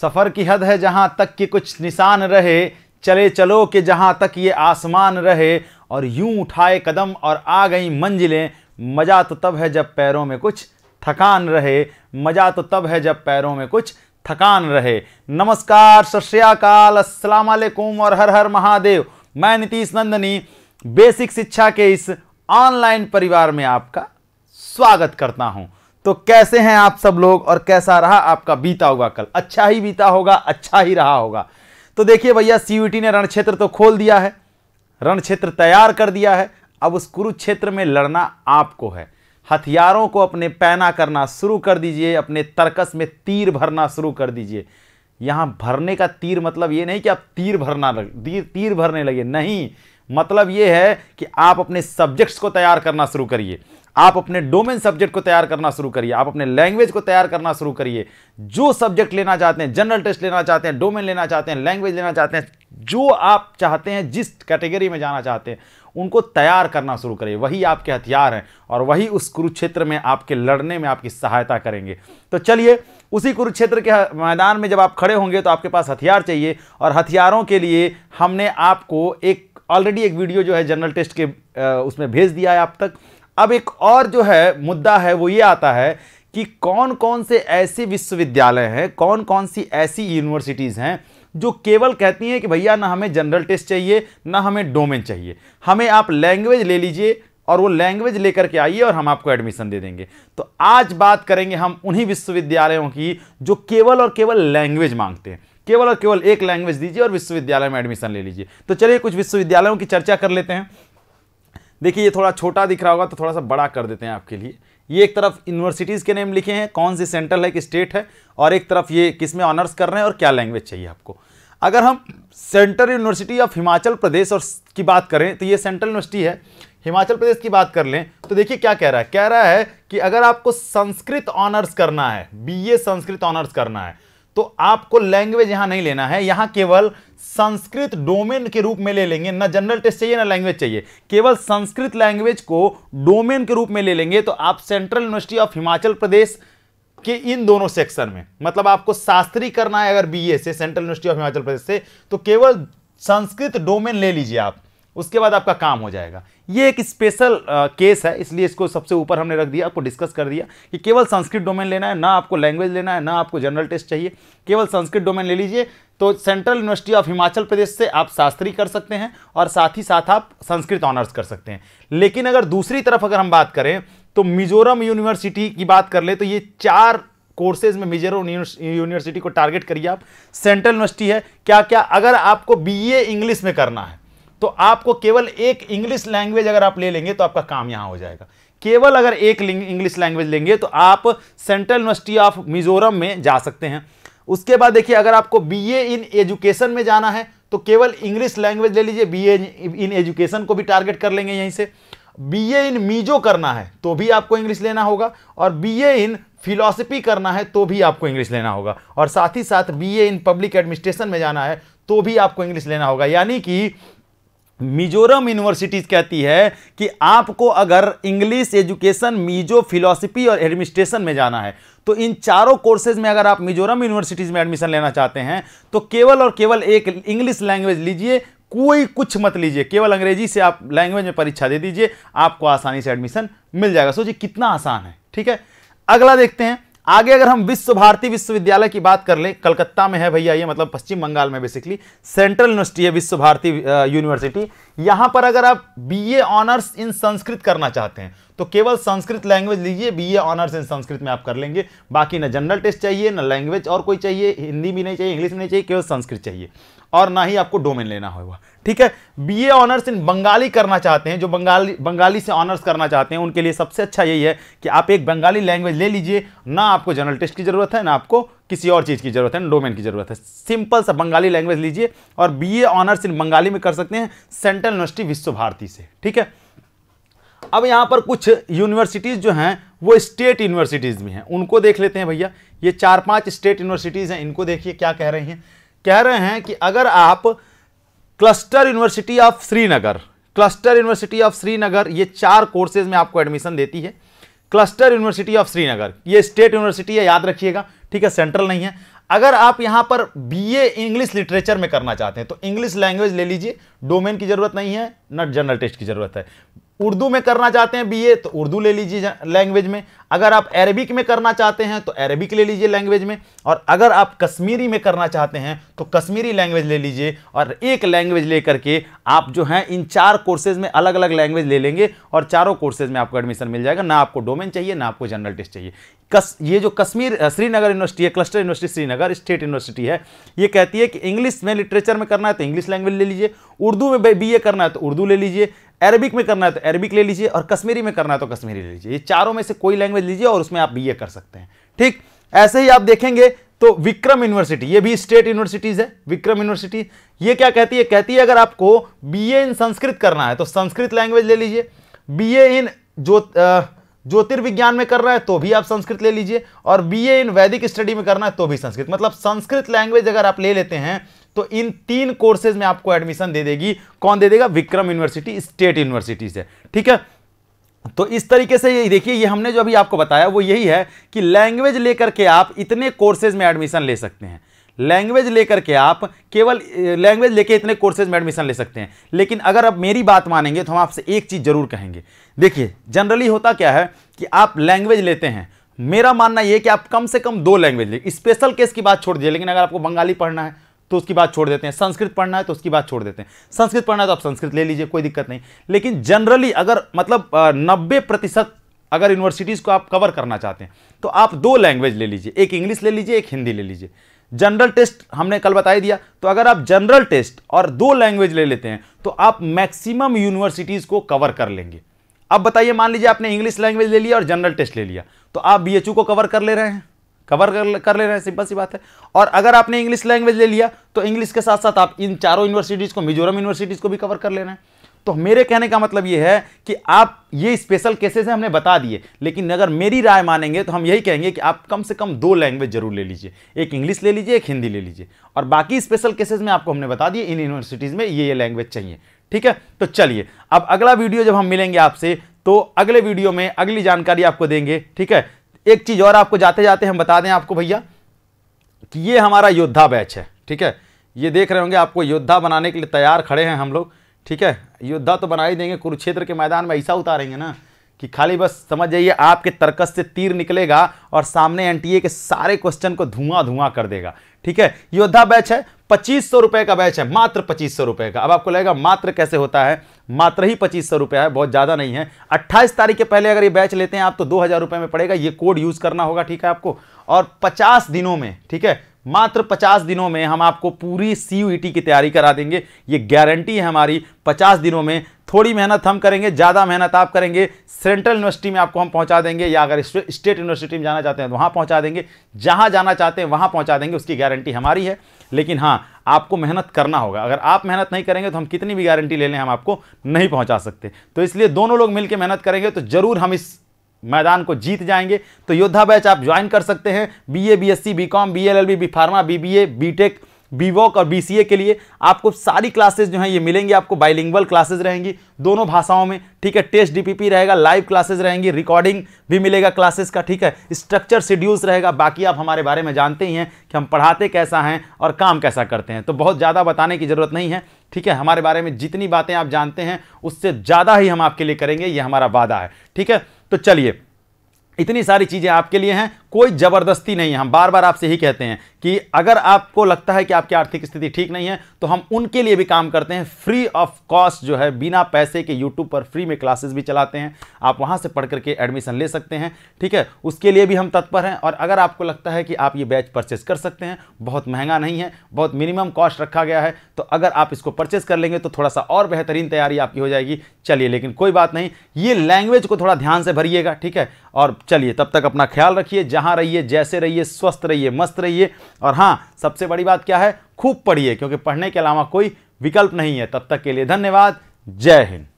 सफ़र की हद है जहाँ तक कि कुछ निशान रहे चले चलो कि जहाँ तक ये आसमान रहे और यूं उठाए कदम और आ गई मंजिलें मज़ा तो तब है जब पैरों में कुछ थकान रहे मज़ा तो तब है जब पैरों में कुछ थकान रहे नमस्कार सत श्रीकाल असलकुम और हर हर महादेव मैं नीतीश नंदनी बेसिक शिक्षा के इस ऑनलाइन परिवार में आपका स्वागत करता हूँ तो कैसे हैं आप सब लोग और कैसा रहा आपका बीता हुआ कल अच्छा ही बीता होगा अच्छा ही रहा होगा तो देखिए भैया सीयूटी ने रण क्षेत्र तो खोल दिया है रण क्षेत्र तैयार कर दिया है अब उस कुरुक्षेत्र में लड़ना आपको है हथियारों को अपने पैना करना शुरू कर दीजिए अपने तर्कस में तीर भरना शुरू कर दीजिए यहाँ भरने का तीर मतलब ये नहीं कि आप तीर भरना लग तीर तीर भरने लगे नहीं मतलब ये है कि आप अपने सब्जेक्ट्स को तैयार करना शुरू करिए आप अपने डोमेन सब्जेक्ट को तैयार करना शुरू करिए आप अपने लैंग्वेज को तैयार करना शुरू करिए जो सब्जेक्ट लेना चाहते हैं जनरल टेस्ट लेना चाहते हैं डोमेन लेना चाहते हैं लैंग्वेज लेना चाहते हैं जो आप चाहते हैं जिस कैटेगरी में जाना चाहते हैं उनको तैयार करना शुरू करिए वही आपके हथियार हैं और वही उस कुरुक्षेत्र में आपके लड़ने में आपकी सहायता करेंगे तो चलिए उसी कुरुक्षेत्र के मैदान में जब आप खड़े होंगे तो आपके पास हथियार चाहिए और हथियारों के लिए हमने आपको एक ऑलरेडी एक वीडियो जो है जनरल टेस्ट के उसमें भेज दिया है आप तक अब एक और जो है मुद्दा है वो ये आता है कि कौन कौन से ऐसे विश्वविद्यालय हैं कौन कौन सी ऐसी यूनिवर्सिटीज़ हैं जो केवल कहती हैं कि भैया ना हमें जनरल टेस्ट चाहिए ना हमें डोमेन चाहिए हमें आप लैंग्वेज ले लीजिए और वो लैंग्वेज लेकर के आइए और हम आपको एडमिशन दे देंगे तो आज बात करेंगे हम उन्हीं विश्वविद्यालयों की जो केवल और केवल लैंग्वेज मांगते हैं केवल और केवल एक लैंग्वेज दीजिए और विश्वविद्यालय में एडमिशन ले लीजिए तो चलिए कुछ विश्वविद्यालयों की चर्चा कर लेते हैं देखिए ये थोड़ा छोटा दिख रहा होगा तो थोड़ा सा बड़ा कर देते हैं आपके लिए ये एक तरफ यूनिवर्सिटीज़ के नेम लिखे हैं कौन सी सेंट्रल है कि स्टेट है और एक तरफ ये किस में ऑनर्स कर रहे हैं और क्या लैंग्वेज चाहिए आपको अगर हम central university of Himachal Pradesh और की बात करें तो ये सेंट्रल यूनिवर्सिटी है हिमाचल प्रदेश की बात कर लें तो देखिए क्या कह रहा है कह रहा है कि अगर आपको संस्कृत ऑनर्स करना है बी संस्कृत ऑनर्स करना है तो आपको लैंग्वेज यहां नहीं लेना है यहां केवल संस्कृत डोमेन के रूप में ले लेंगे ना जनरल टेस्ट चाहिए ना लैंग्वेज चाहिए केवल संस्कृत लैंग्वेज को डोमेन के रूप में ले लेंगे तो आप central university of Himachal Pradesh के इन दोनों सेक्शन में मतलब आपको शास्त्री करना है अगर बीए से central university of Himachal Pradesh से तो केवल संस्कृत डोमेन ले लीजिए आप उसके बाद आपका काम हो जाएगा ये एक स्पेशल केस है इसलिए इसको सबसे ऊपर हमने रख दिया आपको डिस्कस कर दिया कि केवल संस्कृत डोमेन लेना है ना आपको लैंग्वेज लेना है ना आपको जनरल टेस्ट चाहिए केवल संस्कृत डोमेन ले लीजिए तो central university of Himachal Pradesh से आप शास्त्री कर सकते हैं और साथ ही साथ आप संस्कृत ऑनर्स कर सकते हैं लेकिन अगर दूसरी तरफ अगर हम बात करें तो मिजोरम यूनिवर्सिटी की बात कर ले तो ये चार कोर्सेज में मिजोरम यूनिवर्सिटी को टारगेट करिए आप सेंट्रल यूनिवर्सिटी है क्या क्या अगर आपको बी इंग्लिश में करना है तो आपको केवल एक इंग्लिश लैंग्वेज अगर आप ले लेंगे तो आपका काम यहाँ हो जाएगा केवल अगर एक इंग्लिश लैंग्वेज लेंगे तो आप सेंट्रल यूनिवर्सिटी ऑफ मिजोरम में जा सकते हैं उसके बाद देखिए अगर आपको बीए इन एजुकेशन में जाना है तो केवल इंग्लिश लैंग्वेज ले लीजिए बीए इन एजुकेशन को भी टारगेट कर लेंगे यहीं से बीए इन मीजो करना है तो भी आपको इंग्लिश लेना होगा और बीए इन फिलोसफी करना है तो भी आपको इंग्लिश लेना होगा और साथ ही साथ बीए इन पब्लिक एडमिनिस्ट्रेशन में जाना है तो भी आपको इंग्लिश लेना होगा यानी कि मिजोरम यूनिवर्सिटीज कहती है कि आपको अगर इंग्लिश एजुकेशन मिजो फिलोसफी और एडमिनिस्ट्रेशन में जाना है तो इन चारों कोर्सेज में अगर आप मिजोरम यूनिवर्सिटीज में एडमिशन लेना चाहते हैं तो केवल और केवल एक इंग्लिश लैंग्वेज लीजिए कोई कुछ मत लीजिए केवल अंग्रेजी से आप लैंग्वेज में परीक्षा दे दीजिए आपको आसानी से एडमिशन मिल जाएगा सोचिए कितना आसान है ठीक है अगला देखते हैं आगे अगर हम विश्व भारती विश्वविद्यालय की बात कर लें कलकत्ता में है भैया ये मतलब पश्चिम बंगाल में बेसिकली सेंट्रल यूनिवर्सिटी है विश्व भारती यूनिवर्सिटी यहां पर अगर आप बीए ऑनर्स इन संस्कृत करना चाहते हैं तो केवल संस्कृत लैंग्वेज लीजिए बीए ऑनर्स इन संस्कृत में आप कर लेंगे बाकी ना जनरल टेस्ट चाहिए ना लैंग्वेज और कोई चाहिए हिंदी भी नहीं चाहिए इंग्लिश भी नहीं चाहिए केवल संस्कृत चाहिए और ना ही आपको डोमेन लेना होगा ठीक है बीए ऑनर्स इन बंगाली करना चाहते हैं जो बंगाली बंगाली से ऑनर्स करना चाहते हैं उनके लिए सबसे अच्छा यही है कि आप एक बंगाली लैंग्वेज ले लीजिए ना आपको जनरल टेस्ट की ज़रूरत है ना आपको किसी और चीज़ की ज़रूरत है ना डोमेन की ज़रूरत है सिंपल सा बंगाली लैंग्वेज लीजिए और ए ऑनर्स इन बंगाली में कर सकते हैं सेंट्रल यूनिवर्सिटी विश्व भारती से ठीक है अब यहाँ पर कुछ यूनिवर्सिटीज़ जो हैं वो स्टेट यूनिवर्सिटीज़ भी हैं उनको देख लेते हैं भैया ये चार पांच स्टेट यूनिवर्सिटीज़ हैं इनको देखिए क्या कह रही हैं कह रहे हैं कि अगर आप cluster university of Srinagar cluster university of Srinagar ये चार कोर्सेज में आपको एडमिशन देती है क्लस्टर यूनिवर्सिटी ऑफ श्रीनगर ये स्टेट यूनिवर्सिटी है याद रखिएगा ठीक है सेंट्रल नहीं है अगर आप यहाँ पर बीए इंग्लिश लिटरेचर में करना चाहते हैं तो इंग्लिश लैंग्वेज ले लीजिए डोमेन की ज़रूरत नहीं है न जनरल टेस्ट की ज़रूरत है उर्दू में करना चाहते हैं बीए तो उर्दू ले लीजिए लैंग्वेज में अगर आप अरबिक में करना चाहते हैं तो अरबिक ले लीजिए लैंग्वेज में और अगर आप कश्मीरी में करना चाहते हैं तो कश्मीरी लैंग्वेज ले लीजिए और एक लैंग्वेज लेकर के आप जो हैं इन चार कोर्सेज में अलग अलग लैंग्वेज ले लेंगे और चारों कोर्सेज में आपको एडमिशन मिल जाएगा ना आपको डोमेन चाहिए ना आपको जनरल टेस्ट चाहिए कस ये जो कश्मीर श्रीनगर यूनिवर्सिटी है cluster university Srinagar state university है ये कहती है कि इंग्लिश में लिटरेचर में करना है तो इंग्लिश लैंग्वेज ले लीजिए उर्दू में बीए करना है तो उर्दू ले लीजिए अरबिक में करना है तो अरबिक ले लीजिए और कश्मीरी में करना है तो कश्मीरी ले लीजिए ये चारों में से कोई लैंग्वेज लीजिए और उसमें आप बी कर सकते हैं ठीक ऐसे ही आप देखेंगे तो विक्रम यूनिवर्सिटी ये भी स्टेट यूनिवर्सिटीज है विक्रम यूनिवर्सिटी ये क्या कहती है कहती है अगर आपको बीए इन संस्कृत करना है तो संस्कृत लैंग्वेज ले लीजिए बीए इन जो ज्योतिर्विज्ञान में करना है तो भी आप संस्कृत ले लीजिए और बीए इन वैदिक स्टडी में करना है तो भी संस्कृत मतलब संस्कृत लैंग्वेज अगर आप ले लेते हैं तो इन तीन कोर्सेज में आपको एडमिशन दे देगी कौन दे देगा विक्रम यूनिवर्सिटी स्टेट यूनिवर्सिटी से ठीक है तो इस तरीके से ये देखिए ये हमने जो अभी आपको बताया वो यही है कि लैंग्वेज लेकर के आप इतने कोर्सेज में एडमिशन ले सकते हैं लैंग्वेज लेकर के आप केवल लैंग्वेज लेके इतने कोर्सेज में एडमिशन ले सकते हैं लेकिन अगर आप मेरी बात मानेंगे तो हम आपसे एक चीज़ ज़रूर कहेंगे देखिए जनरली होता क्या है कि आप लैंग्वेज लेते हैं मेरा मानना यह कि आप कम से कम दो लैंग्वेज लें स्पेशल केस की बात छोड़ दीजिए लेकिन अगर आपको बंगाली पढ़ना है तो उसकी बात छोड़ देते हैं संस्कृत पढ़ना है तो उसकी बात छोड़ देते हैं संस्कृत पढ़ना है तो आप संस्कृत ले लीजिए कोई दिक्कत नहीं लेकिन जनरली अगर मतलब नब्बे प्रतिशत अगर यूनिवर्सिटीज़ को आप कवर करना चाहते हैं तो आप दो लैंग्वेज ले लीजिए एक इंग्लिश ले लीजिए एक हिंदी ले लीजिए जनरल टेस्ट हमने कल बताई दिया तो अगर आप जनरल टेस्ट और दो लैंग्वेज ले लेते हैं तो आप मैक्सिमम यूनिवर्सिटीज़ को कवर कर लेंगे अब बताइए मान लीजिए आपने इंग्लिश लैंग्वेज ले लिया और जनरल टेस्ट ले लिया तो आप बी को कवर कर ले रहे हैं कवर कर कर ले रहे हैं सिंपल सी बात है और अगर आपने इंग्लिश लैंग्वेज ले लिया तो इंग्लिश के साथ साथ आप इन चारों यूनिवर्सिटीज़ को मिजोरम यूनिवर्सिटीज़ को भी कवर कर ले रहे हैं तो मेरे कहने का मतलब ये है कि आप ये स्पेशल केसेस हमने बता दिए लेकिन अगर मेरी राय मानेंगे तो हम यही कहेंगे कि आप कम से कम दो लैंग्वेज जरूर ले लीजिए एक इंग्लिश ले लीजिए एक हिंदी ले लीजिए और बाकी स्पेशल केसेस में आपको हमने बता दिए इन यूनिवर्सिटीज़ में ये ये लैंग्वेज चाहिए ठीक है तो चलिए अब अगला वीडियो जब हम मिलेंगे आपसे तो अगले वीडियो में अगली जानकारी आपको देंगे ठीक है एक चीज़ और आपको जाते जाते हम बता दें आपको भैया कि ये हमारा योद्धा बैच है ठीक है ये देख रहे होंगे आपको योद्धा बनाने के लिए तैयार खड़े हैं हम लोग ठीक है योद्धा तो बना ही देंगे कुरुक्षेत्र के मैदान में ऐसा उतारेंगे ना कि खाली बस समझ जाइए आपके तर्कस से तीर निकलेगा और सामने एनटीए के सारे क्वेश्चन को धुआं धुआं कर देगा ठीक है योद्धा बैच है पच्चीस सौ रुपए का बैच है मात्र पच्चीस सौ रुपए का अब आपको लगेगा मात्र कैसे होता है मात्र ही पच्चीस सौ रुपया है बहुत ज़्यादा नहीं है अट्ठाईस तारीख के पहले अगर ये बैच लेते हैं आप तो दो हज़ार रुपए में पड़ेगा ये कोड यूज़ करना होगा ठीक है आपको और पचास दिनों में ठीक है मात्र 50 दिनों में हम आपको पूरी सी e की तैयारी करा देंगे ये गारंटी है हमारी 50 दिनों में थोड़ी मेहनत हम करेंगे ज़्यादा मेहनत आप करेंगे सेंट्रल यूनिवर्सिटी में आपको हम पहुंचा देंगे या अगर स्टेट यूनिवर्सिटी में जाना चाहते हैं तो वहाँ पहुँचा देंगे जहाँ जाना चाहते हैं वहाँ पहुँचा देंगे उसकी गारंटी हमारी है लेकिन हाँ आपको मेहनत करना होगा अगर आप मेहनत नहीं करेंगे तो हम कितनी भी गारंटी ले लें हम आपको नहीं पहुँचा सकते तो इसलिए दोनों लोग मिलकर मेहनत करेंगे तो ज़रूर हम इस मैदान को जीत जाएंगे तो योद्धा बैच आप ज्वाइन कर सकते हैं B A B S C B com B L L B B pharma B B A B tech B voc और बीसीए के लिए आपको सारी क्लासेस जो हैं ये मिलेंगी आपको बाइलिंगुअल क्लासेस रहेंगी दोनों भाषाओं में ठीक है टेस्ट डीपीपी रहेगा लाइव क्लासेस रहेंगी रिकॉर्डिंग भी मिलेगा क्लासेस का ठीक है स्ट्रक्चर शेड्यूल्स रहेगा बाकी आप हमारे बारे में जानते ही हैं कि हम पढ़ाते कैसा हैं और काम कैसा करते हैं तो बहुत ज़्यादा बताने की ज़रूरत नहीं है ठीक है हमारे बारे में जितनी बातें आप जानते हैं उससे ज़्यादा ही हम आपके लिए करेंगे ये हमारा वादा है ठीक है तो चलिए इतनी सारी चीज़ें आपके लिए हैं कोई ज़बरदस्ती नहीं है हम बार बार आपसे ही कहते हैं कि अगर आपको लगता है कि आपकी आर्थिक स्थिति ठीक नहीं है तो हम उनके लिए भी काम करते हैं फ्री ऑफ कॉस्ट जो है बिना पैसे के यूट्यूब पर फ्री में क्लासेस भी चलाते हैं आप वहां से पढ़ करके एडमिशन ले सकते हैं ठीक है उसके लिए भी हम तत्पर हैं और अगर आपको लगता है कि आप ये बैच परचेस कर सकते हैं बहुत महंगा नहीं है बहुत मिनिमम कॉस्ट रखा गया है तो अगर आप इसको परचेस कर लेंगे तो थोड़ा सा और बेहतरीन तैयारी आपकी हो जाएगी चलिए लेकिन कोई बात नहीं ये लैंग्वेज को थोड़ा ध्यान से भरिएगा ठीक है और चलिए तब तक अपना ख्याल रखिए जहाँ जहाँ रहिए जैसे रहिए स्वस्थ रहिए मस्त रहिए और हाँ सबसे बड़ी बात क्या है खूब पढ़िए क्योंकि पढ़ने के अलावा कोई विकल्प नहीं है तब तक के लिए धन्यवाद जय हिंद